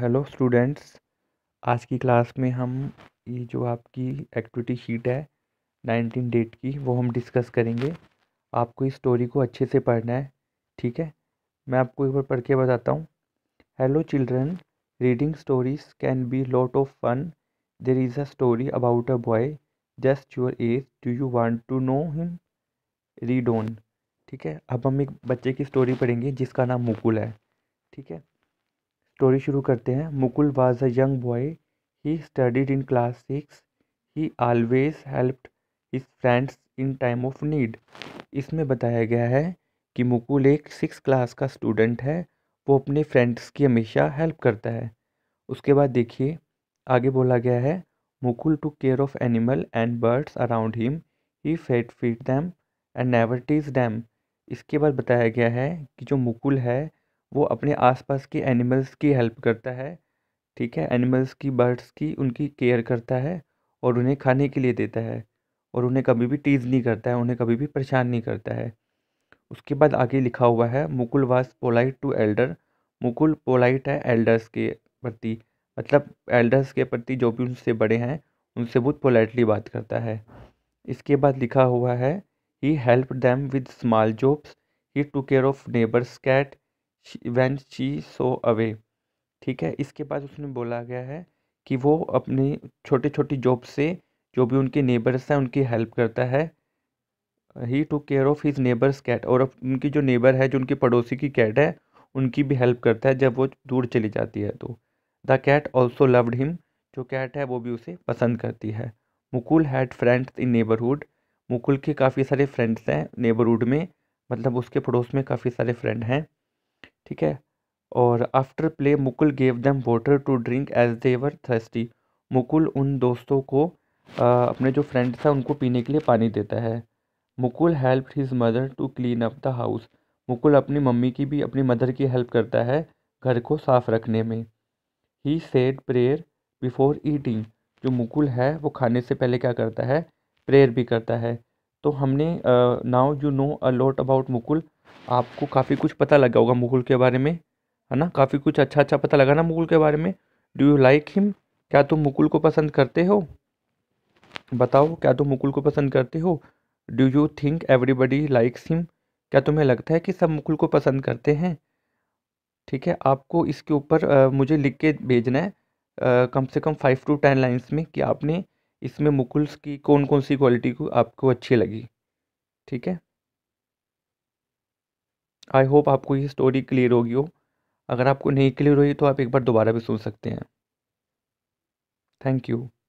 hello students आज की class में हम ये जो आपकी एक्टिविटी शीट है नाइनटीन डेट की वो हम डिस्कस करेंगे आपको इस स्टोरी को अच्छे से पढ़ना है ठीक है मैं आपको एक बार पढ़ के बताता हूँ hello children reading stories can be lot of fun there is a story about a boy just your age do you want to know him read on ठीक है अब हम एक बच्चे की स्टोरी पढ़ेंगे जिसका नाम मुकुल है ठीक है स्टोरी शुरू करते हैं Mukul was a young boy he studied in class six he always helped his friends in time of need इसमें बताया गया है कि मुकुल एक सिक्स क्लास का स्टूडेंट है वो अपने फ्रेंड्स की हमेशा हेल्प करता है उसके बाद देखिए आगे बोला गया है Mukul to care of animal and birds around him he fed feed them and never tease them इसके बाद बताया गया है कि जो मुकुल है वो अपने आसपास के एनिमल्स की हेल्प करता है ठीक है एनिमल्स की बर्ड्स की उनकी केयर करता है और उन्हें खाने के लिए देता है और उन्हें कभी भी टीज़ नहीं करता है उन्हें कभी भी परेशान नहीं करता है उसके बाद आगे लिखा हुआ है Mukul was polite to elder Mukul polite है एल्डर्स के प्रति मतलब एल्डर्स के प्रति जो भी उनसे बड़े हैं उनसे बहुत पोलाइटली बात करता है इसके बाद लिखा हुआ है he help them with small jobs he to care of neighbours cat when she so away ठीक है इसके बाद उसने बोला गया है कि वो अपने छोटे छोटी जॉब से जो भी उनके नेबर्स हैं उनकी हेल्प करता है he to care of his neighbours cat और उनकी जो नेबर है जो उनकी पड़ोसी की कैट है उनकी भी हेल्प करता है जब वो दूर चली जाती है तो the cat also loved him जो कैट है वो भी उसे पसंद करती है Mukul had friends in neighbourhood Mukul के काफ़ी सारे फ्रेंड्स हैं नेबरहुड में मतलब उसके पड़ोस में काफ़ी सारे फ्रेंड हैं ठीक है और after play Mukul gave them water to drink as they were thirsty Mukul उन दोस्तों को आ, अपने जो फ्रेंड था उनको पीने के लिए पानी देता है Mukul help his mother to clean up the house Mukul अपनी मम्मी की भी अपनी मदर की हेल्प करता है घर को साफ रखने में he said prayer before eating जो मुकुल है वो खाने से पहले क्या करता है प्रेयर भी करता है तो हमने now you know a lot about Mukul आपको काफ़ी कुछ पता लगा होगा मुगल के बारे में है ना काफ़ी कुछ अच्छा अच्छा पता लगा ना मुगल के बारे में डू यू लाइक हिम क्या तुम मुकुल को पसंद करते हो बताओ क्या तुम मुकुल को पसंद करते हो do you think everybody likes him क्या तुम्हें लगता है कि सब मुकुल को पसंद करते हैं ठीक है आपको इसके ऊपर मुझे लिख के भेजना है आ, कम से कम फाइव टू टेन लाइन्स में कि आपने इसमें मुकुल्स की कौन कौन सी क्वालिटी को आपको अच्छी लगी ठीक है आई होप आपको ये स्टोरी क्लियर होगी हो अगर आपको नहीं क्लियर हुई तो आप एक बार दोबारा भी सुन सकते हैं थैंक यू